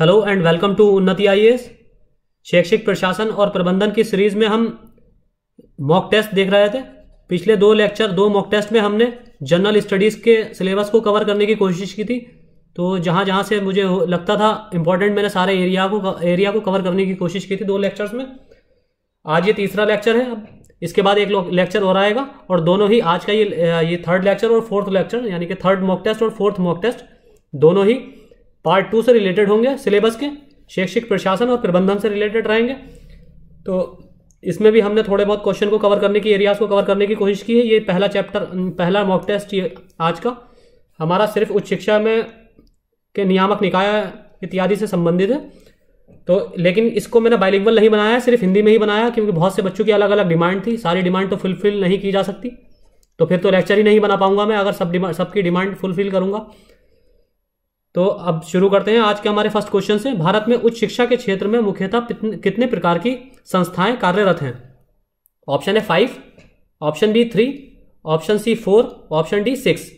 hello and welcome to उन्नति आई शैक्षिक प्रशासन और प्रबंधन की सीरीज में हम मॉक टेस्ट देख रहे थे पिछले दो लेक्चर दो मॉक टेस्ट में हमने जनरल स्टडीज़ के सिलेबस को कवर करने की कोशिश की थी तो जहाँ जहाँ से मुझे लगता था इम्पोर्टेंट मैंने सारे एरिया को एरिया को कवर करने की कोशिश की थी दो लेक्चर्स में आज ये तीसरा लेक्चर है अब इसके बाद एक लेक्चर और आएगा और दोनों ही आज का ये ये थर्ड लेक्चर और फोर्थ लेक्चर यानी कि थर्ड मॉक टेस्ट और फोर्थ मॉक टेस्ट दोनों ही पार्ट टू से रिलेटेड होंगे सिलेबस के शैक्षिक प्रशासन और प्रबंधन से रिलेटेड रहेंगे तो इसमें भी हमने थोड़े बहुत क्वेश्चन को कवर करने की एरियाज को कवर करने की कोशिश की है ये पहला चैप्टर पहला मॉक टेस्ट ये आज का हमारा सिर्फ उच्च शिक्षा में के नियामक निकाय इत्यादि से संबंधित है तो लेकिन इसको मैंने बाइलिंगल नहीं बनाया सिर्फ हिंदी में ही बनाया क्योंकि बहुत से बच्चों की अलग अलग डिमांड थी सारी डिमांड तो फुलफिल नहीं की जा सकती तो फिर तो लेक्चर ही नहीं बना पाऊंगा मैं अगर सब डिमांड सबकी डिमांड फुलफिल करूंगा तो अब शुरू करते हैं आज के हमारे फर्स्ट क्वेश्चन से भारत में उच्च शिक्षा के क्षेत्र में मुख्यतः कितने प्रकार की संस्थाएं कार्यरत हैं ऑप्शन है five option B three option C four option D six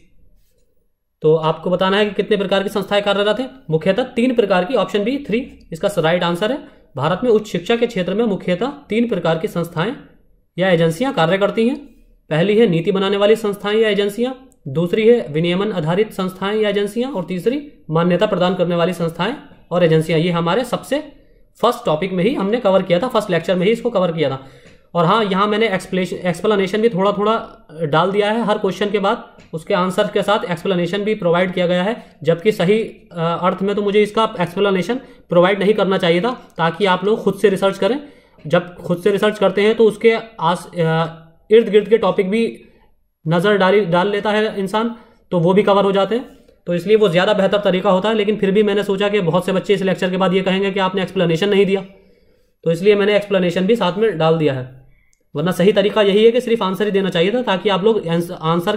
तो आपको बताना है कि कितने प्रकार की संस्थाएं कार्यरत हैं मुख्यतः तीन प्रकार की ऑप्शन बी थ्री इसका राइट आंसर है भारत में उच्च शिक्षा के क्षेत्र में मुख्यतः तीन प्रकार की संस्थाएं या एजेंसियां कार्य करती हैं पहली है नीति बनाने वाली संस्थाएं या एजेंसियां दूसरी है विनियमन आधारित संस्थाएं या एजेंसियां और तीसरी मान्यता प्रदान करने वाली संस्थाएं और एजेंसियां ये हमारे सबसे फर्स्ट टॉपिक में ही हमने कवर किया था फर्स्ट लेक्चर में ही इसको कवर किया था और हाँ यहाँ मैंने एक्सप्लेनेशन भी थोड़ा थोड़ा डाल दिया है हर क्वेश्चन के बाद उसके आंसर के साथ एक्सप्लेनेशन भी प्रोवाइड किया गया है जबकि सही अर्थ में तो मुझे इसका एक्सप्लेनेशन प्रोवाइड नहीं करना चाहिए था ताकि आप लोग खुद से रिसर्च करें जब खुद से रिसर्च करते हैं तो उसके आस इर्द गिर्द के टॉपिक भी नज़र डाली डाल लेता है इंसान तो वो भी कवर हो जाते हैं तो इसलिए वो ज़्यादा बेहतर तरीका होता है लेकिन फिर भी मैंने सोचा कि बहुत से बच्चे इस लेक्चर के बाद ये कहेंगे कि आपने एक्सप्लेनेशन नहीं दिया तो इसलिए मैंने एक्सप्लेनेशन भी साथ में डाल दिया है वरना सही तरीका यही है कि सिर्फ आंसर ही देना चाहिए था ताकि आप लोग आंसर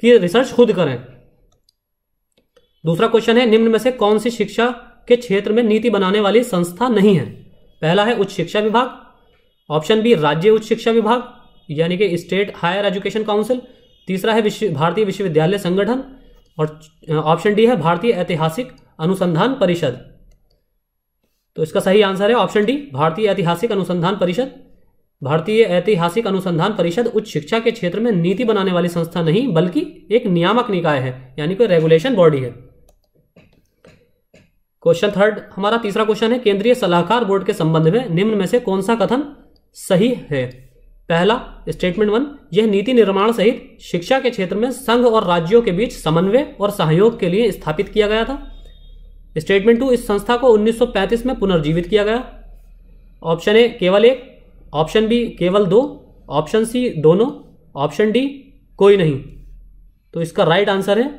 की रिसर्च खुद करें दूसरा क्वेश्चन है निम्न में से कौन सी शिक्षा के क्षेत्र में नीति बनाने वाली संस्था नहीं है पहला है उच्च शिक्षा विभाग ऑप्शन बी राज्य उच्च शिक्षा विभाग यानी कि स्टेट हायर एजुकेशन काउंसिल तीसरा है विश्व भारतीय विश्वविद्यालय संगठन और ऑप्शन डी है भारतीय ऐतिहासिक अनुसंधान परिषद तो इसका सही आंसर है ऑप्शन डी भारतीय ऐतिहासिक अनुसंधान परिषद भारतीय ऐतिहासिक अनुसंधान परिषद उच्च शिक्षा के क्षेत्र में नीति बनाने वाली संस्था नहीं बल्कि एक नियामक निकाय है यानी कोई रेगुलेशन बॉडी है क्वेश्चन थर्ड हमारा तीसरा क्वेश्चन है केंद्रीय सलाहकार बोर्ड के संबंध में निम्न में से कौन सा कथन सही है पहला स्टेटमेंट वन यह नीति निर्माण सहित शिक्षा के क्षेत्र में संघ और राज्यों के बीच समन्वय और सहयोग के लिए स्थापित किया गया था स्टेटमेंट टू इस संस्था को 1935 में पुनर्जीवित किया गया ऑप्शन ए केवल एक ऑप्शन बी केवल दो ऑप्शन सी दोनों ऑप्शन डी कोई नहीं तो इसका राइट आंसर है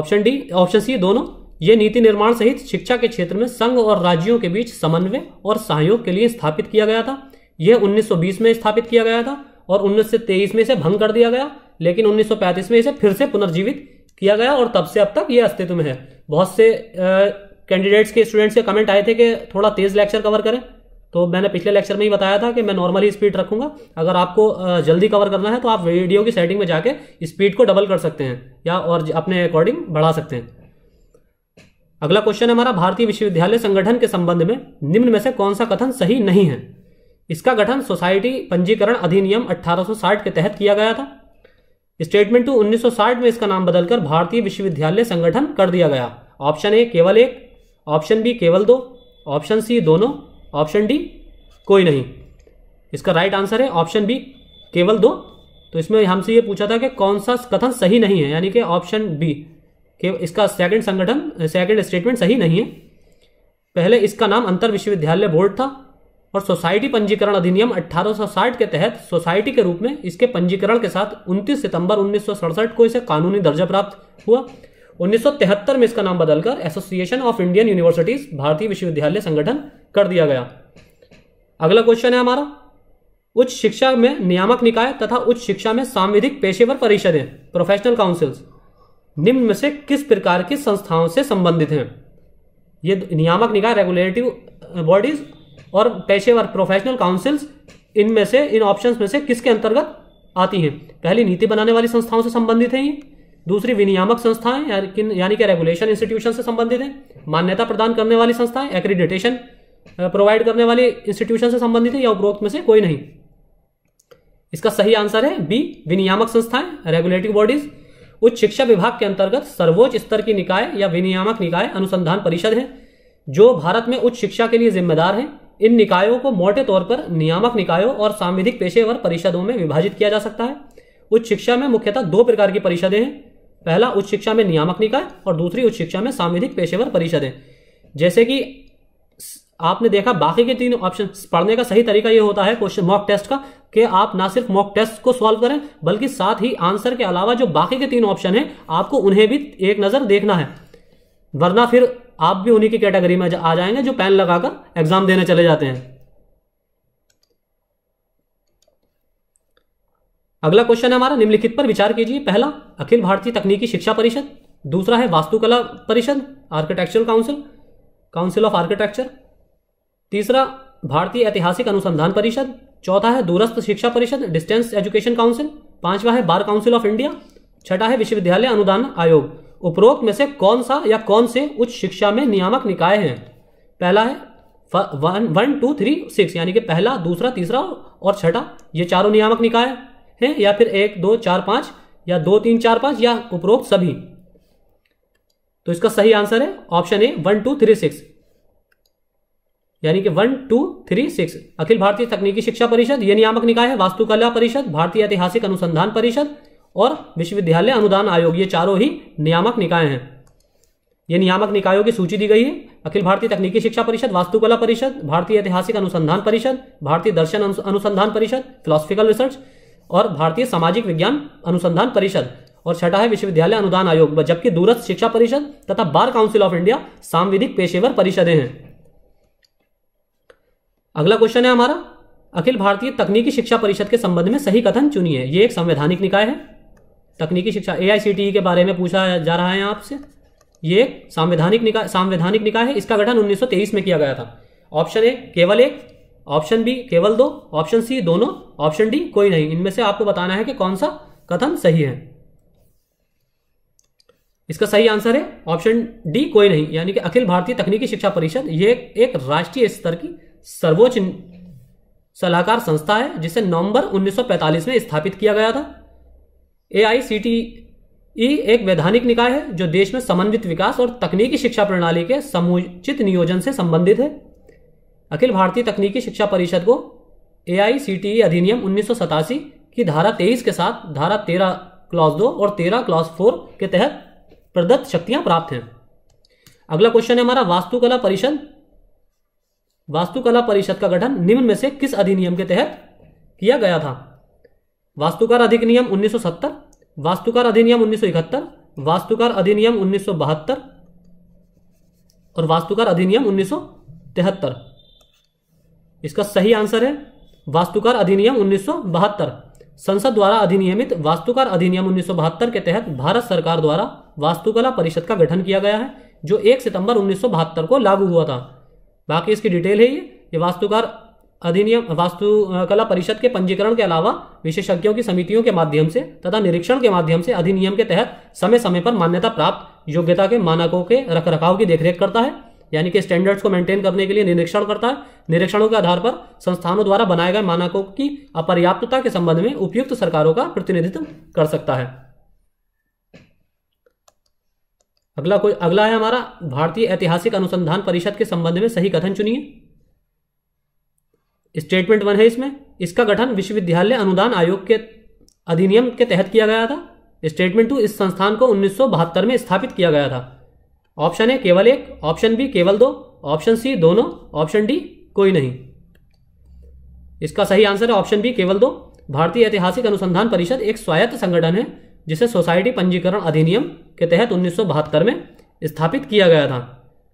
ऑप्शन डी ऑप्शन सी दोनों ये नीति निर्माण सहित शिक्षा के क्षेत्र में संघ और राज्यों के बीच समन्वय और सहयोग के लिए स्थापित किया गया था यह 1920 में स्थापित किया गया था और 1923 में इसे भंग कर दिया गया लेकिन 1935 में इसे फिर से पुनर्जीवित किया गया और तब से अब तक ये अस्तित्व में है बहुत से कैंडिडेट्स के स्टूडेंट्स के कमेंट आए थे कि थोड़ा तेज लेक्चर कवर करें तो मैंने पिछले लेक्चर में ही बताया था कि मैं नॉर्मली स्पीड रखूंगा अगर आपको जल्दी कवर करना है तो आप वीडियो की सेटिंग में जाके स्पीड को डबल कर सकते हैं या और अपने अकॉर्डिंग बढ़ा सकते हैं अगला क्वेश्चन है हमारा भारतीय विश्वविद्यालय संगठन के संबंध में निम्न में से कौन सा कथन सही नहीं है इसका गठन सोसाइटी पंजीकरण अधिनियम 1860 के तहत किया गया था स्टेटमेंट टू 1960 में इसका नाम बदलकर भारतीय विश्वविद्यालय संगठन कर दिया गया ऑप्शन ए केवल एक ऑप्शन बी केवल दो ऑप्शन सी दोनों ऑप्शन डी कोई नहीं इसका राइट आंसर है ऑप्शन बी केवल दो तो इसमें हमसे ये पूछा था कि कौन सा कथन सही नहीं है यानी कि ऑप्शन बी कि इसका सेकंड संगठन सेकंड स्टेटमेंट सही नहीं है पहले इसका नाम अंतर विश्वविद्यालय बोर्ड था और सोसाइटी पंजीकरण अधिनियम 1860 के तहत सोसाइटी के रूप में इसके पंजीकरण के साथ 29 सितंबर उन्नीस को इसे कानूनी दर्जा प्राप्त हुआ उन्नीस में इसका नाम बदलकर एसोसिएशन ऑफ इंडियन यूनिवर्सिटीज भारतीय विश्वविद्यालय संगठन कर दिया गया अगला क्वेश्चन है हमारा उच्च शिक्षा में नियामक निकाय तथा उच्च शिक्षा में सांविधिक पेशेवर परिषदें प्रोफेशनल काउंसिल्स निम्न में से किस प्रकार की संस्थाओं से संबंधित हैं ये नियामक निकाय रेगुलेटिव बॉडीज uh, और पेशेवर प्रोफेशनल काउंसिल्स इनमें से इन ऑप्शंस में से किसके अंतर्गत आती हैं पहली नीति बनाने वाली संस्थाओं से संबंधित हैं ये दूसरी विनियामक संस्थाएं यानी कि रेगुलेशन इंस्टीट्यूशन से संबंधित हैं मान्यता प्रदान करने वाली संस्थाएं एक्रीडिटेशन प्रोवाइड uh, करने वाली इंस्टीट्यूशन से संबंधित है या उपरोक्त में से कोई नहीं इसका सही आंसर है बी विनियामक संस्थाएं रेगुलेटिव बॉडीज उच्च शिक्षा विभाग के अंतर्गत सर्वोच्च स्तर की निकाय या विनियामक निकाय अनुसंधान परिषद हैं जो भारत में उच्च शिक्षा के लिए जिम्मेदार हैं इन निकायों को मोटे तौर पर नियामक निकायों और सांविधिक पेशेवर परिषदों में विभाजित किया जा सकता है उच्च शिक्षा में मुख्यतः दो प्रकार की परिषदें हैं पहला उच्च शिक्षा में नियामक निकाय और दूसरी उच्च शिक्षा में सांविधिक पेशेवर परिषदें जैसे कि आपने देखा बाकी के तीन ऑप्शन पढ़ने का सही तरीका ये होता है क्वेश्चन मॉक टेस्ट का कि आप ना सिर्फ मॉक टेस्ट को सॉल्व करें बल्कि साथ ही आंसर के अलावा जो बाकी के तीन ऑप्शन हैं आपको उन्हें भी एक नज़र देखना है वरना फिर आप भी उन्हीं की कैटेगरी में आ जाएंगे जो पेन लगाकर एग्जाम देने चले जाते हैं अगला क्वेश्चन है हमारा निम्नलिखित पर विचार कीजिए पहला अखिल भारतीय तकनीकी शिक्षा परिषद दूसरा है वास्तुकला परिषद architectural council council of architecture तीसरा भारतीय ऐतिहासिक अनुसंधान परिषद चौथा है दूरस्थ शिक्षा परिषद डिस्टेंस एजुकेशन काउंसिल पांचवा है बार काउंसिल ऑफ इंडिया छठा है विश्वविद्यालय अनुदान आयोग उपरोक्त में से कौन सा या कौन से उच्च शिक्षा में नियामक निकाय हैं पहला है one one two three six यानी कि पहला दूसरा तीसरा और छठा ये चारों नियामक निकाय हैं या फिर एक दो चार पांच या दो तीन चार पांच या उपरोक्त सभी तो इसका सही आंसर है option A one two three six यानी कि वन टू थ्री सिक्स अखिल भारतीय तकनीकी शिक्षा परिषद ये नियामक निकाय है वास्तुकला परिषद भारतीय ऐतिहासिक अनुसंधान परिषद और विश्वविद्यालय अनुदान आयोग ये चारों ही नियामक निकाय हैं ये नियामक निकायों की सूची दी गई है अखिल भारतीय तकनीकी शिक्षा परिषद वास्तुकला परिषद भारतीय ऐतिहासिक अनुसंधान परिषद भारतीय दर्शन अनुसंधान परिषद फिलोसफिकल रिसर्च और भारतीय सामाजिक विज्ञान अनुसंधान परिषद और छठा है विश्वविद्यालय अनुदान आयोग जबकि दूरस्थ शिक्षा परिषद तथा बार काउंसिल ऑफ इंडिया सांविधिक पेशेवर परिषदें हैं अगला क्वेश्चन है हमारा अखिल भारतीय तकनीकी शिक्षा परिषद के संबंध में सही कथन चुनिए ये एक संवैधानिक निकाय है तकनीकी शिक्षा ए e के बारे में पूछा जा रहा है आपसे ये एक संवैधानिक निकाय संवैधानिक निकाय है इसका गठन 1923 में किया गया था ऑप्शन ए केवल एक ऑप्शन बी केवल दो ऑप्शन सी दोनों ऑप्शन डी कोई नहीं इनमें से आपको बताना है कि कौन सा कथन सही है इसका सही आंसर है ऑप्शन डी कोई नहीं यानी कि अखिल भारतीय तकनीकी शिक्षा परिषद ये एक राष्ट्रीय स्तर की सर्वोच्च सलाहकार संस्था है जिसे नवंबर 1945 में स्थापित किया गया था ए e एक वैधानिक निकाय है जो देश में समन्वित विकास और तकनीकी शिक्षा प्रणाली के समुचित नियोजन से संबंधित है अखिल भारतीय तकनीकी शिक्षा परिषद को ए e अधिनियम उन्नीस की धारा तेईस के साथ धारा तेरह क्लास दो और तेरह क्लास फोर के तहत प्रदत्त शक्तियां प्राप्त हैं अगला क्वेश्चन है हमारा वास्तुकला परिषद वास्तुकला परिषद का गठन निम्न में से किस अधिनियम के तहत किया गया था वास्तुकार अधिनियम 1970 वास्तुकार अधिनियम 1971 वास्तुकार अधिनियम 1972 और वास्तुकार अधिनियम 1973 इसका सही आंसर है वास्तुकार अधिनियम 1972 संसद द्वारा अधिनियमित वास्तुकार अधिनियम 1972 के तहत भारत सरकार द्वारा वास्तुकला परिषद का गठन किया गया है जो 1 सितंबर 1972 को लागू हुआ था बाकी इसकी डिटेल है ये ये वास्तुकार अधिनियम वास्तुकला परिषद के पंजीकरण के अलावा विशेषज्ञों की समितियों के माध्यम से तथा निरीक्षण के माध्यम से अधिनियम के तहत समय समय पर मान्यता प्राप्त योग्यता के मानकों के रखरखाव की देखरेख करता है यानी कि स्टैंडर्ड्स को मेंटेन करने के लिए निरीक्षण करता है निरीक्षणों के आधार पर संस्थानों द्वारा बनाए गए मानकों की अपर्याप्तता के संबंध में उपयुक्त सरकारों का प्रतिनिधित्व कर सकता है अगला कोई अगला है हमारा भारतीय ऐतिहासिक अनुसंधान परिषद के संबंध में सही कथन चुनिए स्टेटमेंट वन है इसमें इसका गठन विश्वविद्यालय अनुदान आयोग के अधिनियम के तहत किया गया था स्टेटमेंट टू इस संस्थान को उन्नीस में स्थापित किया गया था ऑप्शन ए केवल एक ऑप्शन बी केवल दो ऑप्शन सी दोनों ऑप्शन डी कोई नहीं इसका सही आंसर है ऑप्शन बी केवल दो भारतीय ऐतिहासिक अनुसंधान परिषद एक स्वायत्त संगठन है जिसे सोसाइटी पंजीकरण अधिनियम के तहत उन्नीस में स्थापित किया गया था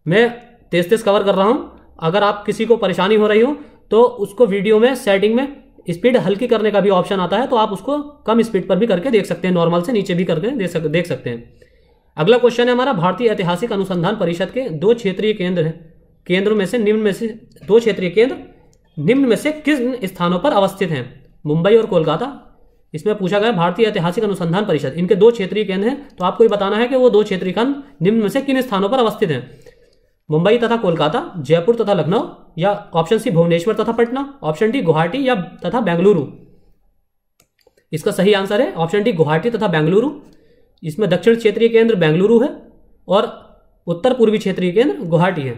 मैं तेज तेज कवर कर रहा हूँ अगर आप किसी को परेशानी हो रही हो तो उसको वीडियो में सेटिंग में स्पीड हल्की करने का भी ऑप्शन आता है तो आप उसको कम स्पीड पर भी करके देख सकते हैं नॉर्मल से नीचे भी करके देख, देख सकते हैं अगला क्वेश्चन है हमारा भारतीय ऐतिहासिक अनुसंधान परिषद के दो क्षेत्रीय केंद्र केंद्र में से निम्न में से दो क्षेत्रीय केंद्र निम्न में से किस स्थानों पर अवस्थित हैं मुंबई और कोलकाता इसमें पूछा गया भारतीय ऐतिहासिक अनुसंधान परिषद इनके दो क्षेत्रीय केंद्र हैं तो आपको ये बताना है कि वो दो क्षेत्रीय खंड निम्न में से किन स्थानों पर अवस्थित हैं मुंबई तथा कोलकाता जयपुर तथा लखनऊ या ऑप्शन सी भुवनेश्वर तथा पटना ऑप्शन डी गुवाहाटी या तथा बेंगलुरु इसका सही आंसर है ऑप्शन डी गुवाहाटी तथा बेंगलुरु इसमें दक्षिण क्षेत्रीय केंद्र बेंगलुरु है और उत्तर पूर्वी क्षेत्रीय केंद्र गुवाहाटी है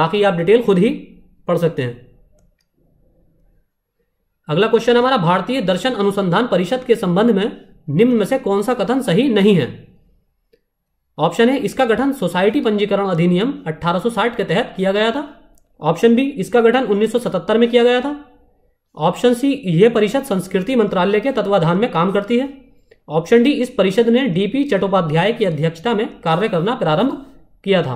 बाकी आप डिटेल खुद ही पढ़ सकते हैं अगला क्वेश्चन हमारा भारतीय दर्शन अनुसंधान परिषद के संबंध में निम्न में से कौन सा कथन सही नहीं है ऑप्शन है इसका गठन सोसाइटी पंजीकरण अधिनियम 1860 के तहत किया गया था ऑप्शन बी इसका गठन 1977 में किया गया था ऑप्शन सी यह परिषद संस्कृति मंत्रालय के तत्वाधान में काम करती है ऑप्शन डी इस परिषद ने डीपी चट्टोपाध्याय की अध्यक्षता में कार्य करना प्रारंभ किया था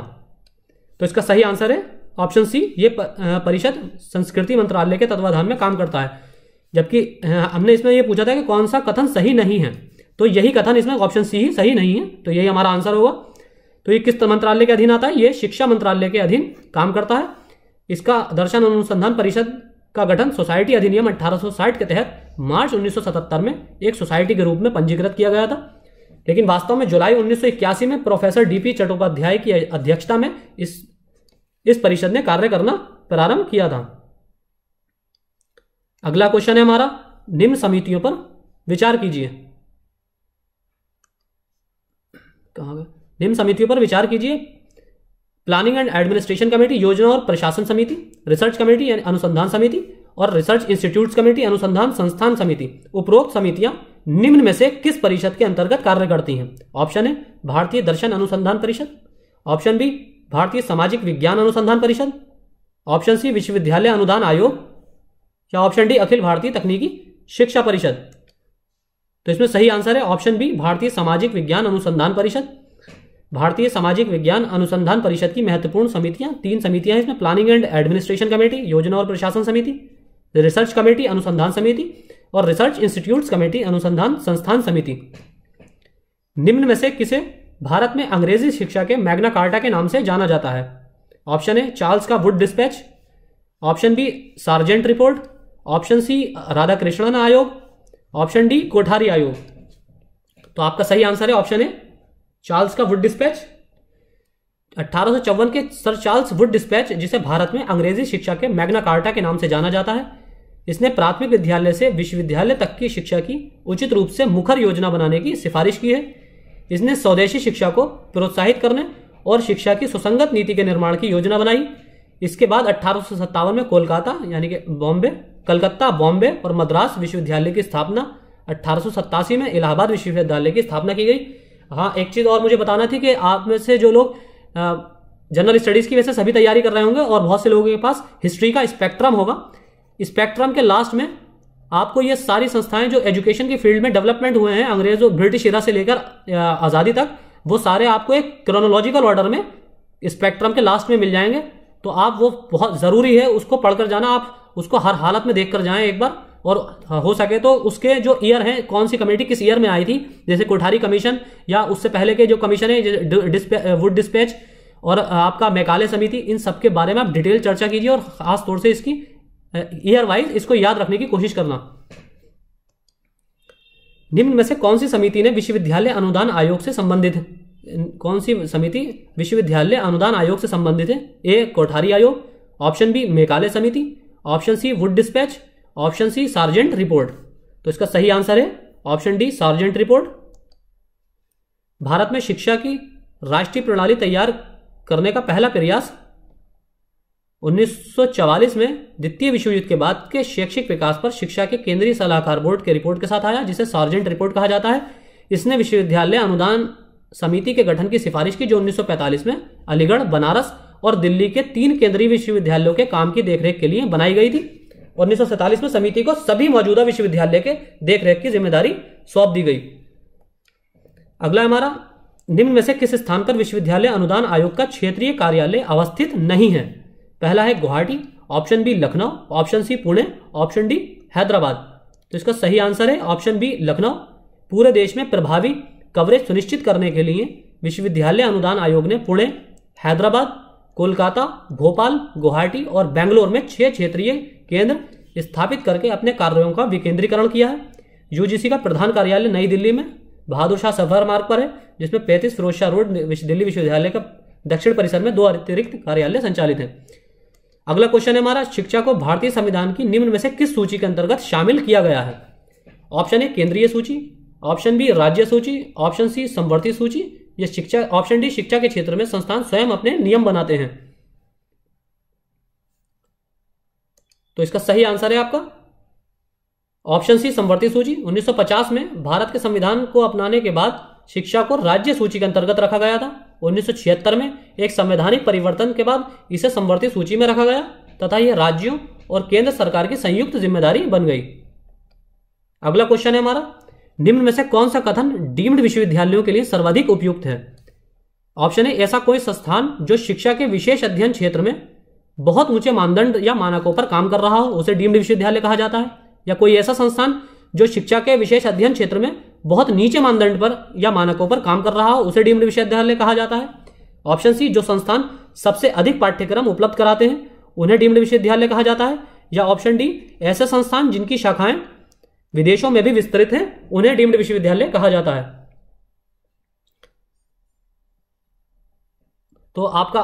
तो इसका सही आंसर है ऑप्शन सी ये परिषद संस्कृति मंत्रालय के तत्वाधान में काम करता है जबकि हाँ, हमने इसमें ये पूछा था कि कौन सा कथन सही नहीं है तो यही कथन इसमें ऑप्शन सी ही सही नहीं है तो यही हमारा आंसर होगा तो ये किस मंत्रालय के अधीन आता है ये शिक्षा मंत्रालय के अधीन काम करता है इसका दर्शन अनुसंधान परिषद का गठन सोसाइटी अधिनियम 1860 के तहत मार्च 1977 में एक सोसाइटी के रूप में पंजीकृत किया गया था लेकिन वास्तव में जुलाई 1981 में प्रोफेसर डीपी चट्टोपाध्याय की अध्यक्षता में इस इस परिषद ने कार्य करना प्रारंभ किया था अगला क्वेश्चन है हमारा निम्न समितियों पर विचार कीजिए कहा निम्न समितियों पर विचार कीजिए प्लानिंग एंड एडमिनिस्ट्रेशन कमेटी योजना और प्रशासन समिति रिसर्च कमेटी यानी अनुसंधान समिति और रिसर्च इंस्टीट्यूट कमेटी अनुसंधान संस्थान समिति उपरोक्त समितियां निम्न में से किस परिषद के अंतर्गत कार्य करती हैं ऑप्शन है भारतीय दर्शन अनुसंधान परिषद ऑप्शन बी भारतीय सामाजिक विज्ञान अनुसंधान परिषद ऑप्शन सी विश्वविद्यालय अनुदान आयोग या ऑप्शन डी अखिल भारतीय तकनीकी शिक्षा परिषद तो इसमें सही आंसर है ऑप्शन बी भारतीय सामाजिक विज्ञान अनुसंधान परिषद भारतीय सामाजिक विज्ञान अनुसंधान परिषद की महत्वपूर्ण समितियां तीन समितियां इसमें प्लानिंग एंड एडमिनिस्ट्रेशन कमेटी योजना और प्रशासन समिति रिसर्च कमेटी अनुसंधान समिति और रिसर्च इंस्टीट्यूट कमेटी अनुसंधान संस्थान समिति निम्न में से किसे भारत में अंग्रेजी शिक्षा के मैग्ना कार्टा के नाम से जाना जाता है ऑप्शन ए चार्ल्स का Wood dispatch option B Sargent report option C Radhakrishnan आयोग ऑप्शन डी कोठारी आयोग तो आपका सही आंसर है ऑप्शन ए चार्ल्स का वुड डिस्पैच अठारह के सर चार्ल्स वुड डिस्पैच जिसे भारत में अंग्रेजी शिक्षा के मैग्ना कार्टा के नाम से जाना जाता है इसने प्राथमिक विद्यालय से विश्वविद्यालय तक की शिक्षा की उचित रूप से मुखर योजना बनाने की सिफारिश की है इसने स्वदेशी शिक्षा को प्रोत्साहित करने और शिक्षा की सुसंगत नीति के निर्माण की योजना बनाई इसके बाद अट्ठारह में कोलकाता यानी कि बॉम्बे कलकत्ता बॉम्बे और मद्रास विश्वविद्यालय की स्थापना अट्ठारह में इलाहाबाद विश्वविद्यालय की स्थापना की गई हाँ एक चीज़ और मुझे बताना थी कि आप में से जो लोग जनरल स्टडीज़ की वजह से सभी तैयारी कर रहे होंगे और बहुत से लोगों के पास हिस्ट्री का स्पेक्ट्रम होगा स्पेक्ट्रम के लास्ट में आपको ये सारी संस्थाएं जो एजुकेशन की फील्ड में डेवलपमेंट हुए हैं अंग्रेजों ब्रिटिश इरा से लेकर आज़ादी तक वो सारे आपको एक क्रोनोलॉजिकल ऑर्डर में स्पेक्ट्रम के लास्ट में मिल जाएंगे तो आप वो बहुत ज़रूरी है उसको पढ़कर जाना आप उसको हर हालत में देख कर जाएं एक बार और हो सके तो उसके जो ईयर हैं कौन सी कमेटी किस ईयर में आई थी जैसे कोठारी कमीशन या उससे पहले के जो कमीशन है वुड डिस्पैच और आपका मेकाले समिति इन सब के बारे में आप डिटेल चर्चा कीजिए और खास तौर से इसकी ईयर वाइज इसको याद रखने की कोशिश करना निम्न में से कौन सी समिति ने विश्वविद्यालय अनुदान आयोग से संबंधित है कौन सी समिति विश्वविद्यालय अनुदान आयोग से संबंधित है ए कोठारी आयोग ऑप्शन बी मेकाले समिति option C Wood dispatch option C Sargent report तो इसका सही आंसर है option D Sargent report Bharat में शिक्षा की राष्ट्रीय प्रणाली तैयार करने का पहला प्रयास 1944 में द्वितीय विश्व युद्ध के बाद के शैक्षिक विकास पर शिक्षा के केंद्रीय सलाहकार बोर्ड के रिपोर्ट के साथ आया जिसे सार्जेंट रिपोर्ट कहा जाता है इसने विश्वविद्यालय अनुदान समिति के गठन की सिफारिश की जो 1945 में अलीगढ़ बनारस और दिल्ली के तीन केंद्रीय विश्वविद्यालयों के काम की देखरेख के लिए बनाई गई थी उन्नीस में समिति को सभी मौजूदा विश्वविद्यालय के देखरेख की जिम्मेदारी सौंप दी गई अगला हमारा निम्न में से किस स्थान पर विश्वविद्यालय अनुदान आयोग का क्षेत्रीय कार्यालय अवस्थित नहीं है पहला है Guwahati option B Lucknow option C Pune option D Hyderabad तो इसका सही आंसर है ऑप्शन बी लखनऊ पूरे देश में प्रभावी कवरेज सुनिश्चित करने के लिए विश्वविद्यालय अनुदान आयोग ने पुणे हैदराबाद कोलकाता भोपाल गुवाहाटी और बेंगलोर में छह क्षेत्रीय केंद्र स्थापित करके अपने कार्यों का विकेंद्रीकरण किया है यूजीसी का प्रधान कार्यालय नई दिल्ली में बहादुर शाह सफर मार्ग पर है जिसमें पैंतीस फिरोजशाह शाह रोड दिल्ली विश्वविद्यालय का दक्षिण परिसर में दो अतिरिक्त कार्यालय संचालित हैं अगला क्वेश्चन है हमारा शिक्षा को भारतीय संविधान की निम्न में से किस सूची के अंतर्गत शामिल किया गया है ऑप्शन ए केंद्रीय सूची ऑप्शन बी राज्य सूची ऑप्शन सी संवर्ती सूची या शिक्षा ऑप्शन डी शिक्षा के क्षेत्र में संस्थान स्वयं अपने नियम बनाते हैं तो इसका सही आंसर है आपका ऑप्शन सी संवर्ती सूची 1950 में भारत के संविधान को अपनाने के बाद शिक्षा को राज्य सूची के अंतर्गत रखा गया था 1976 में एक संवैधानिक परिवर्तन के बाद इसे संवर्ती सूची में रखा गया तथा यह राज्यों और केंद्र सरकार की संयुक्त जिम्मेदारी बन गई अगला क्वेश्चन है हमारा निम्न में से कौन सा कथन डीम्ड विश्वविद्यालयों के लिए सर्वाधिक उपयुक्त है ऑप्शन ए ऐसा कोई संस्थान जो शिक्षा के विशेष अध्ययन क्षेत्र में बहुत ऊंचे मानदंड या मानकों पर काम कर रहा हो उसे डीम्ड विश्वविद्यालय कहा जाता है या कोई ऐसा संस्थान जो शिक्षा के विशेष अध्ययन क्षेत्र में बहुत नीचे मानदंड पर या मानकों पर काम कर रहा हो उसे डीम्ड विश्वविद्यालय कहा जाता है ऑप्शन सी जो संस्थान सबसे अधिक पाठ्यक्रम उपलब्ध कराते हैं उन्हें डीम्ड विश्वविद्यालय कहा जाता है या ऑप्शन डी ऐसे संस्थान जिनकी शाखाएं विदेशों में भी विस्तृत हैं उन्हें डीम्ड विश्वविद्यालय कहा जाता है तो आपका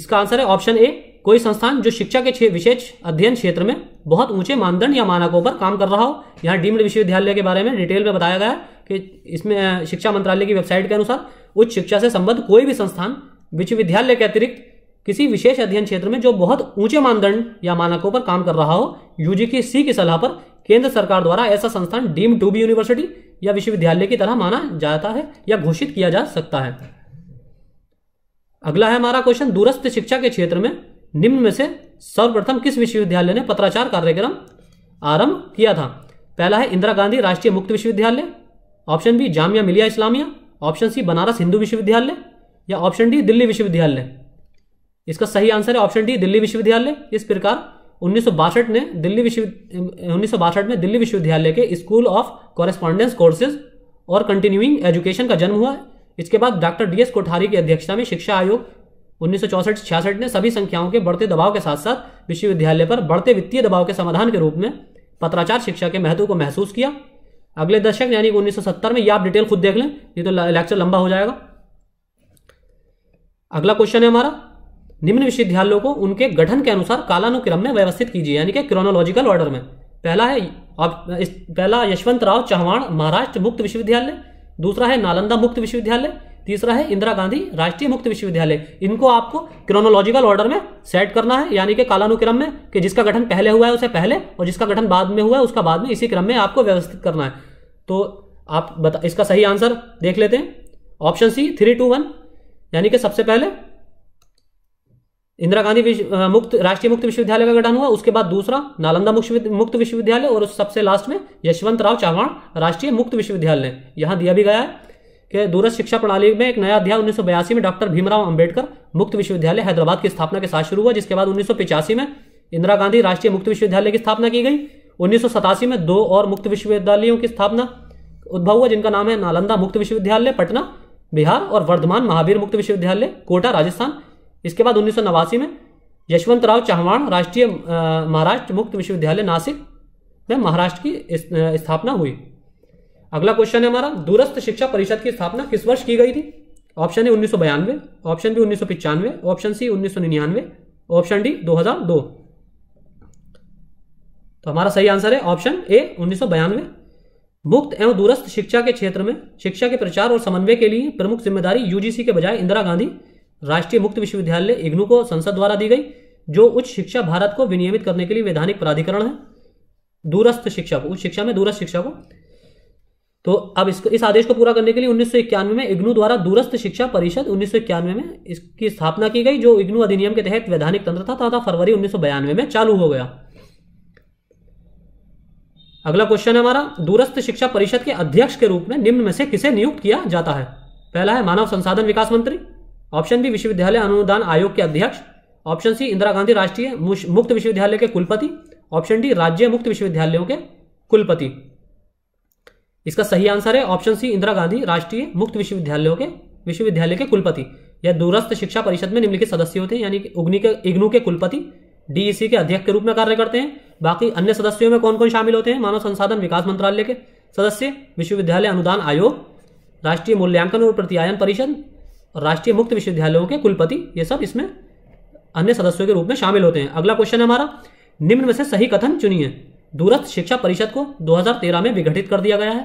इसका आंसर है ऑप्शन ए कोई संस्थान जो शिक्षा के विशेष अध्ययन क्षेत्र में बहुत ऊंचे मानदंड या मानकों पर काम कर रहा हो यहां डीम्ड विश्वविद्यालय के बारे में डिटेल में बताया गया है कि इसमें शिक्षा मंत्रालय की वेबसाइट के अनुसार उच्च शिक्षा से संबद्ध कोई भी संस्थान विश्वविद्यालय के अतिरिक्त किसी विशेष अध्ययन क्षेत्र में जो बहुत ऊंचे मानदंड या मानकों पर काम कर रहा हो यूजी की सी की सलाह पर केंद्र सरकार द्वारा ऐसा संस्थान डीम टू बी यूनिवर्सिटी या विश्वविद्यालय की तरह माना जाता है या घोषित किया जा सकता है अगला है हमारा क्वेश्चन दूरस्थ शिक्षा के क्षेत्र में निम्न में से सर्वप्रथम किस विश्वविद्यालय ने पत्राचार कार्यक्रम आरंभ किया था पहला है इंदिरा गांधी राष्ट्रीय मुक्त विश्वविद्यालय option B Jamia Millia Islamia option C Banaras Hindu विश्वविद्यालय या ऑप्शन डी दिल्ली विश्वविद्यालय इसका सही आंसर है ऑप्शन डी दिल्ली विश्वविद्यालय इस प्रकार उन्नीस ने दिल्ली विश्व में दिल्ली विश्वविद्यालय के स्कूल ऑफ कॉरेस्पॉन्डेंस कोर्सेज और कंटिन्यूइंग एजुकेशन का जन्म हुआ इसके बाद डॉक्टर डी एस कोठारी की अध्यक्षता में शिक्षा आयोग उन्नीस सौ ने सभी संख्याओं के बढ़ते दबाव के साथ साथ विश्वविद्यालय पर बढ़ते वित्तीय दबाव के समाधान के रूप में पत्राचार शिक्षा के महत्व को महसूस किया अगले दशक यानी कि 1970 में यह आप डिटेल खुद देख लें ये तो लेक्चर लंबा हो जाएगा अगला क्वेश्चन है हमारा निम्न विश्वविद्यालयों को उनके गठन के अनुसार कालानुक्रम में व्यवस्थित कीजिए यानी कि क्रोनोलॉजिकल ऑर्डर में पहला है आप इस पहला यशवंत राव चौहान महाराष्ट्र मुक्त विश्वविद्यालय दूसरा है नालंदा मुक्त विश्वविद्यालय तीसरा है इंदिरा गांधी राष्ट्रीय मुक्त विश्वविद्यालय इनको आपको क्रोनोलॉजिकल ऑर्डर में सेट करना है यानी कि कालानुक्रम में कि जिसका गठन पहले हुआ है उसे पहले और जिसका गठन बाद में हुआ है उसका बाद में इसी क्रम में आपको व्यवस्थित करना है तो आप बता इसका सही आंसर देख लेते हैं option C three two one यानी कि सबसे पहले इंदिरा गांधी मुक्त राष्ट्रीय मुक्त विश्वविद्यालय का गठन हुआ उसके बाद दूसरा नालंदा मुक्त विश्वविद्यालय और सबसे लास्ट में यशवंत राव चौहान राष्ट्रीय मुक्त विश्वविद्यालय यहां दिया भी गया है कि दूरस्थ शिक्षा प्रणाली में एक नया अध्याय उन्नीस में डॉक्टर भीमराव अंबेडकर मुक्त विश्वविद्यालय हैदराबाद की स्थापना के साथ शुरू हुआ जिसके बाद उन्नीस में इंदिरा गांधी राष्ट्रीय मुक्त विश्वविद्यालय की स्थापना की गई उन्नीस में दो और मुक्त विश्वविद्यालयों की स्थापना उद्भव हुआ जिनका नाम है नालंदा मुक्त विश्वविद्यालय पटना बिहार और वर्धमान महावीर मुक्त विश्वविद्यालय कोटा राजस्थान इसके बाद उन्नीस में यशवंतराव चौहान राष्ट्रीय महाराष्ट्र मुक्त विश्वविद्यालय नासिक में महाराष्ट्र की स्थापना हुई अगला क्वेश्चन है हमारा दूरस्थ शिक्षा परिषद की स्थापना किस वर्ष की गई थी ऑप्शन ए उन्नीस ऑप्शन बी उन्नीस ऑप्शन सी उन्नीस ऑप्शन डी 2002 तो हमारा सही आंसर है ऑप्शन ए उन्नीस मुक्त एवं दूरस्थ शिक्षा के क्षेत्र में शिक्षा के प्रचार और समन्वय के लिए प्रमुख जिम्मेदारी यूजीसी के बजाय इंदिरा गांधी राष्ट्रीय मुक्त विश्वविद्यालय इग्नू को संसद द्वारा दी गई जो उच्च शिक्षा भारत को विनियमित करने के लिए वैधानिक प्राधिकरण है दूरस्थ शिक्षा को उच्च शिक्षा में दूरस्थ शिक्षा को तो अब इसको इस आदेश को पूरा करने के लिए उन्नीस में इग्नू द्वारा दूरस्थ शिक्षा परिषद उन्नीस में इसकी स्थापना की गई जो इग्नू अधिनियम के तहत वैधानिक तंत्र था तथा फरवरी उन्नीस में चालू हो गया अगला क्वेश्चन है हमारा दूरस्थ शिक्षा परिषद के अध्यक्ष के रूप में निम्न में से किसे नियुक्त किया जाता है पहला है मानव संसाधन विकास मंत्री ऑप्शन बी विश्वविद्यालय अनुदान आयोग के अध्यक्ष ऑप्शन सी इंदिरा गांधी राष्ट्रीय मुक्त विश्वविद्यालय के कुलपति ऑप्शन डी राज्य मुक्त विश्वविद्यालयों के कुलपति इसका सही आंसर है ऑप्शन सी इंदिरा गांधी राष्ट्रीय मुक्त विश्वविद्यालयों के विश्वविद्यालय के कुलपति या दूरस्थ शिक्षा परिषद में निम्नलिखित सदस्य होते हैं यानी कि के इग्नू के कुलपति डीईसी के अध्यक्ष के रूप में कार्य करते हैं बाकी अन्य सदस्यों में कौन कौन शामिल होते हैं मानव संसाधन विकास मंत्रालय के सदस्य विश्वविद्यालय अनुदान आयोग राष्ट्रीय मूल्यांकन और प्रत्यायन परिषद और राष्ट्रीय मुक्त विश्वविद्यालयों के कुलपति ये सब इसमें अन्य सदस्यों के रूप में शामिल होते हैं अगला क्वेश्चन है हमारा निम्न में से सही कथन चुनिए दूरस्थ शिक्षा परिषद को 2013 में विघटित कर दिया गया है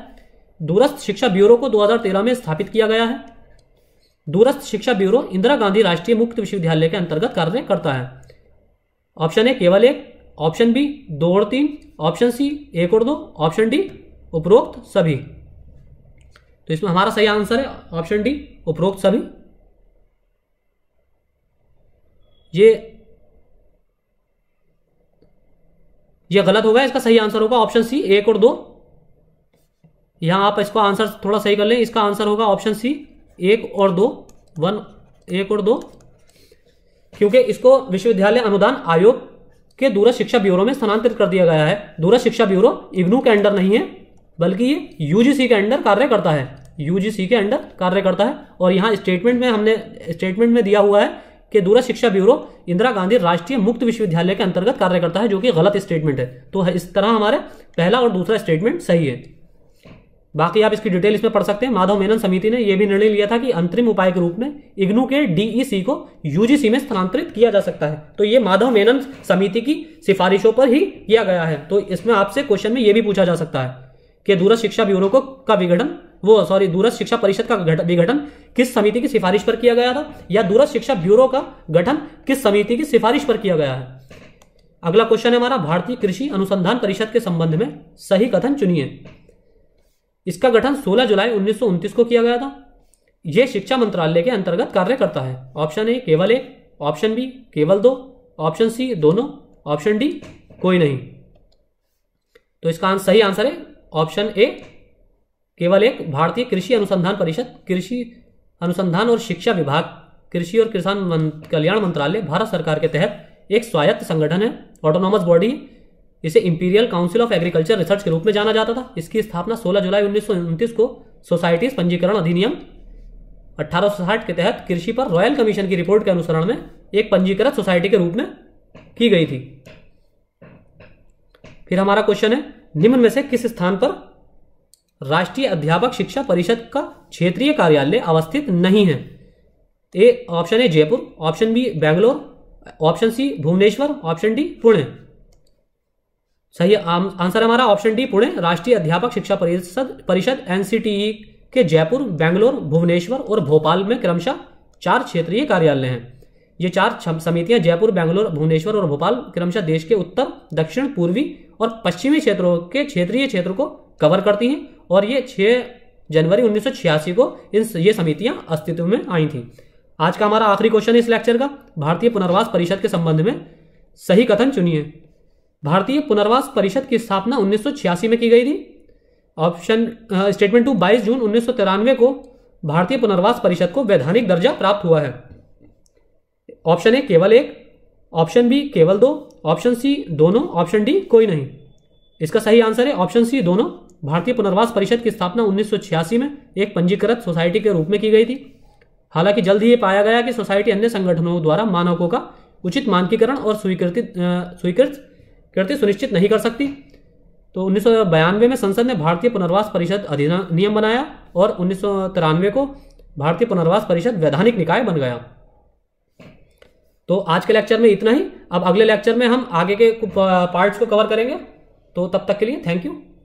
दूरस्थ शिक्षा ब्यूरो को 2013 में स्थापित किया गया है दूरस्थ शिक्षा ब्यूरो इंदिरा गांधी राष्ट्रीय मुक्त विश्वविद्यालय के अंतर्गत कार्य करता है ऑप्शन ए केवल एक ऑप्शन बी दो और तीन ऑप्शन सी एक और दो ऑप्शन डी उपरोक्त सभी तो इसमें हमारा सही आंसर है ऑप्शन डी उपरोक्त सभी ये ये गलत होगा इसका सही आंसर होगा ऑप्शन सी एक और दो यहां आप इसका आंसर थोड़ा सही कर लें इसका आंसर होगा ऑप्शन सी एक और दो वन एक और दो क्योंकि इसको विश्वविद्यालय अनुदान आयोग के दूर शिक्षा ब्यूरो में स्थानांतरित कर दिया गया है दूर शिक्षा ब्यूरो इग्नू के अंडर नहीं है बल्कि ये यूजीसी के अंडर कार्य करता है यूजीसी के अंडर कार्य करता है और यहां स्टेटमेंट में हमने स्टेटमेंट में दिया हुआ है कि दूर शिक्षा ब्यूरो इंदिरा गांधी राष्ट्रीय मुक्त विश्वविद्यालय के अंतर्गत कार्य करता है जो कि गलत स्टेटमेंट है तो इस तरह हमारे पहला और दूसरा स्टेटमेंट सही है बाकी आप इसकी डिटेल इसमें पढ़ सकते हैं माधव मेनन समिति ने यह भी निर्णय लिया था कि अंतरिम उपाय के रूप में इग्नू के डीईसी e को यूजीसी में स्थानांतरित किया जा सकता है तो ये माधव मेनन समिति की सिफारिशों पर ही किया गया है तो इसमें आपसे क्वेश्चन में यह भी पूछा जा सकता है कि दूर शिक्षा ब्यूरो को का विघटन वो सॉरी दूरस्थ शिक्षा परिषद का विघटन किस समिति की सिफारिश पर किया गया था या दूरस्थ शिक्षा ब्यूरो का गठन किस समिति की सिफारिश पर किया गया है अगला क्वेश्चन है हमारा भारतीय कृषि अनुसंधान परिषद के संबंध में सही कथन चुनिए इसका गठन 16 जुलाई उन्नीस को किया गया था यह शिक्षा मंत्रालय के अंतर्गत कार्य करता है ऑप्शन ए केवल एक ऑप्शन बी केवल दो ऑप्शन सी दोनों ऑप्शन डी कोई नहीं तो इसका सही आंसर है ऑप्शन ए केवल एक भारतीय कृषि अनुसंधान परिषद कृषि अनुसंधान और शिक्षा विभाग कृषि और किसान कल्याण मंत्रालय भारत सरकार के तहत एक स्वायत्त संगठन है ऑटोनॉमस बॉडी इसे Imperial Council of Agriculture Research के रूप में जाना जाता था इसकी स्थापना 16 जुलाई उन्नीस को सोसाइटीज पंजीकरण अधिनियम अठारह के तहत कृषि पर रॉयल कमीशन की रिपोर्ट के अनुसरण में एक पंजीकृत सोसाइटी के रूप में की गई थी फिर हमारा क्वेश्चन है निम्न में से किस स्थान पर राष्ट्रीय अध्यापक शिक्षा परिषद का क्षेत्रीय कार्यालय अवस्थित नहीं है ए ऑप्शन है Jaipur option B Bangalore option C Bhubaneswar option D Pune सही आंसर हमारा ऑप्शन डी पुणे राष्ट्रीय अध्यापक शिक्षा परिषद परिषद एनसीटीई के जयपुर बेंगलोर भुवनेश्वर और भोपाल में क्रमशः चार क्षेत्रीय कार्यालय हैं ये चार समितियां जयपुर बेंगलोर भुवनेश्वर और भोपाल क्रमशः देश के उत्तर दक्षिण पूर्वी और पश्चिमी क्षेत्रों के क्षेत्रीय क्षेत्र को कवर करती हैं और ये छह जनवरी 1986 को इन ये समितियां अस्तित्व में आई थी आज का हमारा आखिरी क्वेश्चन है इस लेक्चर का भारतीय पुनर्वास परिषद के संबंध में सही कथन चुनिए भारतीय पुनर्वास परिषद की स्थापना 1986 में की गई थी ऑप्शन स्टेटमेंट टू 22 जून उन्नीस को भारतीय पुनर्वास परिषद को वैधानिक दर्जा प्राप्त हुआ है ऑप्शन ए केवल एक ऑप्शन बी केवल दो ऑप्शन सी दोनों ऑप्शन डी कोई नहीं इसका सही आंसर है ऑप्शन सी दोनों भारतीय पुनर्वास परिषद की स्थापना उन्नीस में एक पंजीकृत सोसाइटी के रूप में की गई थी हालांकि जल्द ही ये पाया गया कि सोसाइटी अन्य संगठनों द्वारा मानकों का उचित मानकीकरण और स्वीकृति स्वीकृत कृत्य सुनिश्चित नहीं कर सकती तो उन्नीस में संसद ने भारतीय पुनर्वास परिषद अधिनियम बनाया और उन्नीस को भारतीय पुनर्वास परिषद वैधानिक निकाय बन गया तो आज के लेक्चर में इतना ही अब अगले लेक्चर में हम आगे के पार्ट्स को कवर करेंगे तो तब तक के लिए थैंक यू